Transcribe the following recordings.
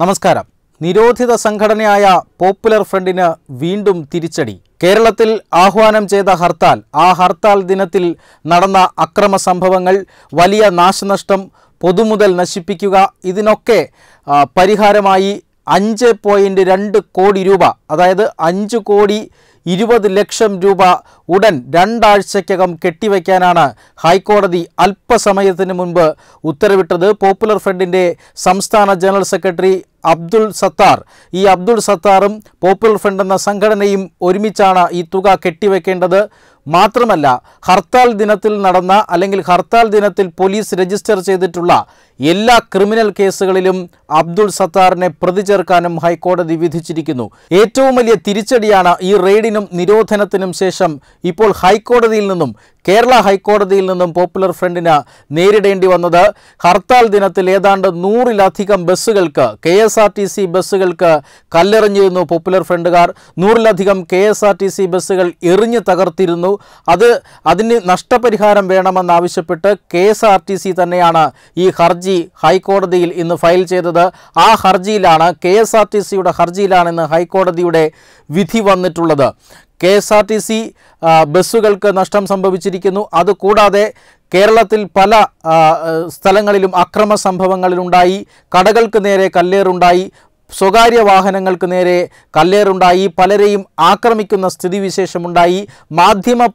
നമസ്കാരം നിരോധിത സംഘടനയായ പോപ്പുലർ ഫ്രണ്ടിന് വീണ്ടും തിരിച്ചടി കേരളത്തിൽ ആഹ്വാനം ചെയ്ത ഹർത്താൽ ആ ഹർത്താൽ ദിനത്തിൽ നടന്ന അക്രമ സംഭവങ്ങൾ വലിയ നാശനഷ്ടം പൊതുമുതൽ നശിപ്പിക്കുക ഇതിനൊക്കെ പരിഹാരമായി അഞ്ച് പോയിൻറ്റ് രണ്ട് കോടി രൂപ അതായത് അഞ്ച് കോടി ഇരുപത് ലക്ഷം രൂപ ഉടൻ രണ്ടാഴ്ചയ്ക്കകം കെട്ടിവയ്ക്കാനാണ് ഹൈക്കോടതി അല്പസമയത്തിന് മുൻപ് ഉത്തരവിട്ടത് പോപ്പുലർ ഫ്രണ്ടിൻ്റെ സംസ്ഥാന ജനറൽ സെക്രട്ടറി അബ്ദുൾ സത്താർ ഈ അബ്ദുൾ സത്താറും പോപ്പുലർ ഫ്രണ്ട് എന്ന സംഘടനയും ഒരുമിച്ചാണ് ഈ തുക കെട്ടിവയ്ക്കേണ്ടത് മാത്രമല്ല ഹർത്താൽ ദിനത്തിൽ നടന്ന അല്ലെങ്കിൽ ഹർത്താൽ ദിനത്തിൽ പോലീസ് രജിസ്റ്റർ ചെയ്തിട്ടുള്ള എല്ലാ ക്രിമിനൽ കേസുകളിലും അബ്ദുൾ സത്താറിനെ പ്രതി ചേർക്കാനും ഹൈക്കോടതി വിധിച്ചിരിക്കുന്നു ഏറ്റവും വലിയ തിരിച്ചടിയാണ് ഈ റെയ്ഡിൽ തടയലിനും നിരോധനത്തിനും ശേഷം ഇപ്പോൾ ഹൈക്കോടതിയിൽ നിന്നും കേരള ഹൈക്കോടതിയിൽ നിന്നും പോപ്പുലർ ഫ്രണ്ടിന് നേരിടേണ്ടി വന്നത് ഹർത്താൽ ദിനത്തിൽ ഏതാണ്ട് നൂറിലധികം ബസ്സുകൾക്ക് K S R T C ബസ്സുകൾക്ക് കല്ലെറിഞ്ഞിരുന്നു പോപ്പുലർ ഫ്രണ്ടുകാർ നൂറിലധികം K S R T C ബസ്സുകൾ എറിഞ്ഞു തകർത്തിരുന്നു അത് അതിന് നഷ്ടപരിഹാരം വേണമെന്നാവശ്യപ്പെട്ട് K S R T C തന്നെയാണ് ഈ ഹർജി ഹൈക്കോടതിയിൽ ഇന്ന് ഫയൽ ചെയ്തത് ആ ഹർജിയിലാണ് കെ എസ് ആർ ടി സിയുടെ ഹർജിയിലാണ് ഇന്ന് ഹൈക്കോടതിയുടെ വിധി വന്നിട്ടുള്ളത് K S R T C ബസ്സുകൾക്ക് നഷ്ടം സംഭവിച്ചിരിക്കുന്നു അതുകൂടാതെ കേരളത്തിൽ പല സ്ഥലങ്ങളിലും അക്രമ സംഭവങ്ങളിലുണ്ടായി കടകൾക്ക് നേരെ കല്ലേറുണ്ടായി സ്വകാര്യ വാഹനങ്ങൾക്ക് നേരെ കല്ലേറുണ്ടായി പലരെയും ആക്രമിക്കുന്ന സ്ഥിതിവിശേഷമുണ്ടായി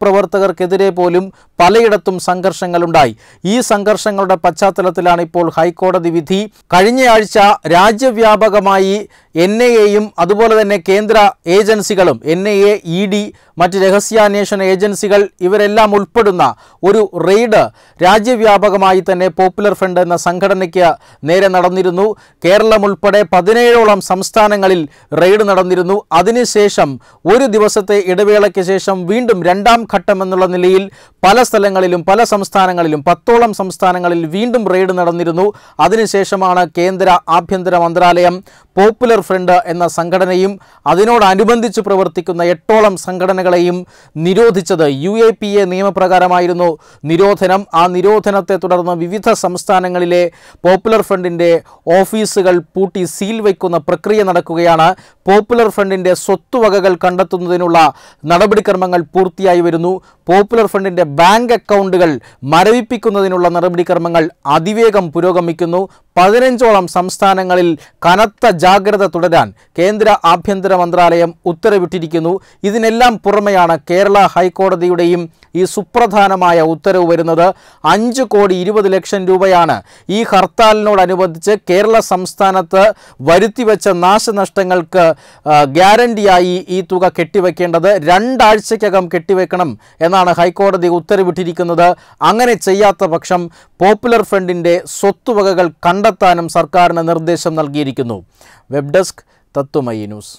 പ്രവർത്തകർക്കെതിരെ പോലും പലയിടത്തും സംഘർഷങ്ങളുണ്ടായി ഈ സംഘർഷങ്ങളുടെ പശ്ചാത്തലത്തിലാണ് ഇപ്പോൾ ഹൈക്കോടതി വിധി കഴിഞ്ഞയാഴ്ച രാജ്യവ്യാപകമായി എൻ ഐ എയും അതുപോലെ തന്നെ കേന്ദ്ര ഏജൻസികളും N I A E D മറ്റ് രഹസ്യാന്വേഷണ ഏജൻസികൾ ഇവരെല്ലാം ഉൾപ്പെടുന്ന ഒരു റെയ്ഡ് രാജ്യവ്യാപകമായി തന്നെ പോപ്പുലർ ഫ്രണ്ട് എന്ന സംഘടനയ്ക്ക് നേരെ നടന്നിരുന്നു കേരളം ഉൾപ്പെടെ പതിനേഴോളം സംസ്ഥാനങ്ങളിൽ റെയ്ഡ് നടന്നിരുന്നു അതിനുശേഷം ഒരു ദിവസത്തെ ഇടവേളയ്ക്ക് ശേഷം വീണ്ടും രണ്ടാം ഘട്ടം എന്നുള്ള നിലയിൽ പല സ്ഥലങ്ങളിലും പല സംസ്ഥാനങ്ങളിലും പത്തോളം സംസ്ഥാനങ്ങളിൽ വീണ്ടും റെയ്ഡ് നടന്നിരുന്നു അതിനുശേഷമാണ് കേന്ദ്ര ആഭ്യന്തര മന്ത്രാലയം പോപ്പുലർ ഫ്രണ്ട് എന്ന സംഘടനയും അതിനോടനുബന്ധിച്ച് പ്രവർത്തിക്കുന്ന എട്ടോളം സംഘടനകളെയും നിരോധിച്ചത് യു എ പി എ നിയമപ്രകാരമായിരുന്നു നിരോധനം ആ നിരോധനത്തെ തുടർന്ന് വിവിധ സംസ്ഥാനങ്ങളിലെ പോപ്പുലർ ഫ്രണ്ടിൻ്റെ ഓഫീസുകൾ പൂട്ടി സീൽ വയ്ക്കുന്ന പ്രക്രിയ നടക്കുകയാണ് പോപ്പുലർ ഫ്രണ്ടിൻ്റെ സ്വത്തുവകകൾ കണ്ടെത്തുന്നതിനുള്ള നടപടിക്രമങ്ങൾ പൂർത്തിയായി വരുന്നു പോപ്പുലർ ഫ്രണ്ടിൻ്റെ ബാങ്ക് അക്കൗണ്ടുകൾ മരവിപ്പിക്കുന്നതിനുള്ള നടപടിക്രമങ്ങൾ അതിവേഗം പുരോഗമിക്കുന്നു പതിനഞ്ചോളം സംസ്ഥാനങ്ങളിൽ കനത്ത ജാഗ്രത തുടരാൻ കേന്ദ്ര ആഭ്യന്തര മന്ത്രാലയം ഉത്തരവിട്ടിരിക്കുന്നു ഇതിനെല്ലാം പുറമെയാണ് കേരള ഹൈക്കോടതിയുടെയും ഈ സുപ്രധാനമായ ഉത്തരവ് വരുന്നത് അഞ്ച് കോടി ഇരുപത് ലക്ഷം രൂപയാണ് ഈ ഹർത്താലിനോടനുബന്ധിച്ച് കേരള സംസ്ഥാനത്ത് വരുത്തിവെച്ച നാശനഷ്ടങ്ങൾക്ക് ഗ്യാരണ്ടിയായി ഈ തുക കെട്ടിവെക്കേണ്ടത് രണ്ടാഴ്ചയ്ക്കകം കെട്ടിവെക്കണം എന്നാണ് ഹൈക്കോടതി ഉത്തരവിട്ടിരിക്കുന്നത് അങ്ങനെ ചെയ്യാത്ത പക്ഷം പോപ്പുലർ ഫ്രണ്ടിൻ്റെ സ്വത്തുവകകൾ കണ്ട കണ്ടെത്താനും സർക്കാരിന് നിർദ്ദേശം നൽകിയിരിക്കുന്നു വെബ് ഡെസ്ക് തത്വമയി ന്യൂസ്